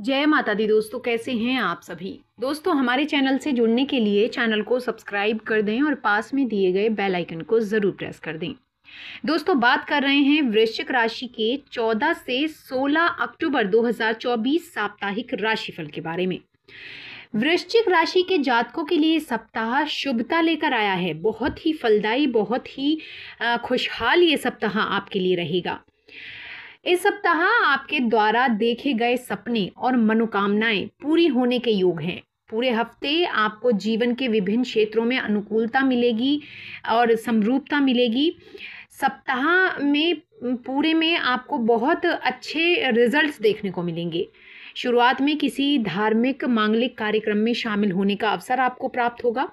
जय माता दी दोस्तों कैसे हैं आप सभी दोस्तों हमारे चैनल से जुड़ने के लिए चैनल को सब्सक्राइब कर दें और पास में दिए गए बेल आइकन को ज़रूर प्रेस कर दें दोस्तों बात कर रहे हैं वृश्चिक राशि के 14 से 16 अक्टूबर 2024 साप्ताहिक राशिफल के बारे में वृश्चिक राशि के जातकों के लिए सप्ताह शुभता लेकर आया है बहुत ही फलदायी बहुत ही खुशहाल ये सप्ताह आपके लिए रहेगा इस सप्ताह आपके द्वारा देखे गए सपने और मनोकामनाएं पूरी होने के योग हैं पूरे हफ्ते आपको जीवन के विभिन्न क्षेत्रों में अनुकूलता मिलेगी और समरूपता मिलेगी सप्ताह में पूरे में आपको बहुत अच्छे रिजल्ट्स देखने को मिलेंगे शुरुआत में किसी धार्मिक मांगलिक कार्यक्रम में शामिल होने का अवसर आपको प्राप्त होगा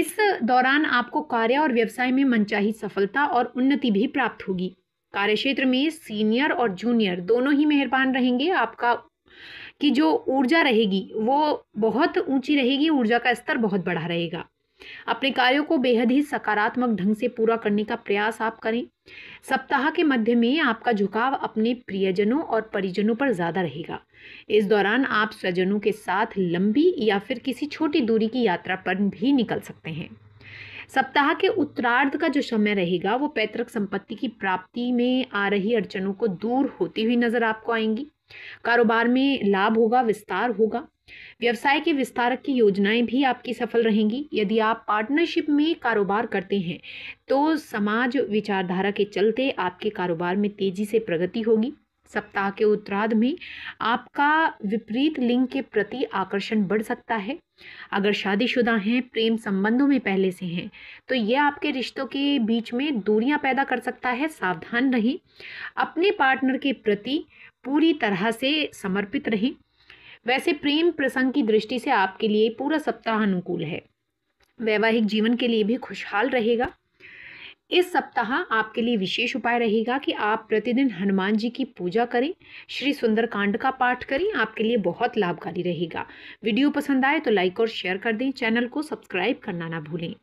इस दौरान आपको कार्य और व्यवसाय में मनचाही सफलता और उन्नति भी प्राप्त होगी कार्यक्षेत्र में सीनियर और जूनियर दोनों ही मेहरबान रहेंगे आपका की जो ऊर्जा रहेगी वो बहुत ऊंची रहेगी ऊर्जा का स्तर बहुत बढ़ा रहेगा अपने कार्यों को बेहद ही सकारात्मक ढंग से पूरा करने का प्रयास आप करें सप्ताह के मध्य में आपका झुकाव अपने प्रियजनों और परिजनों पर ज़्यादा रहेगा इस दौरान आप स्वजनों के साथ लंबी या फिर किसी छोटी दूरी की यात्रा पर भी निकल सकते हैं सप्ताह के उत्तरार्ध का जो समय रहेगा वो पैतृक संपत्ति की प्राप्ति में आ रही अड़चनों को दूर होती हुई नजर आपको आएंगी कारोबार में लाभ होगा विस्तार होगा व्यवसाय के विस्तारक की योजनाएं भी आपकी सफल रहेंगी यदि आप पार्टनरशिप में कारोबार करते हैं तो समाज विचारधारा के चलते आपके कारोबार में तेजी से प्रगति होगी सप्ताह के उत्तराध में आपका विपरीत लिंग के प्रति आकर्षण बढ़ सकता है अगर शादीशुदा हैं प्रेम संबंधों में पहले से हैं तो यह आपके रिश्तों के बीच में दूरियां पैदा कर सकता है सावधान रहें अपने पार्टनर के प्रति पूरी तरह से समर्पित रहें वैसे प्रेम प्रसंग की दृष्टि से आपके लिए पूरा सप्ताह अनुकूल है वैवाहिक जीवन के लिए भी खुशहाल रहेगा इस सप्ताह आपके लिए विशेष उपाय रहेगा कि आप प्रतिदिन हनुमान जी की पूजा करें श्री सुंदरकांड का पाठ करें आपके लिए बहुत लाभकारी रहेगा वीडियो पसंद आए तो लाइक और शेयर कर दें चैनल को सब्सक्राइब करना ना भूलें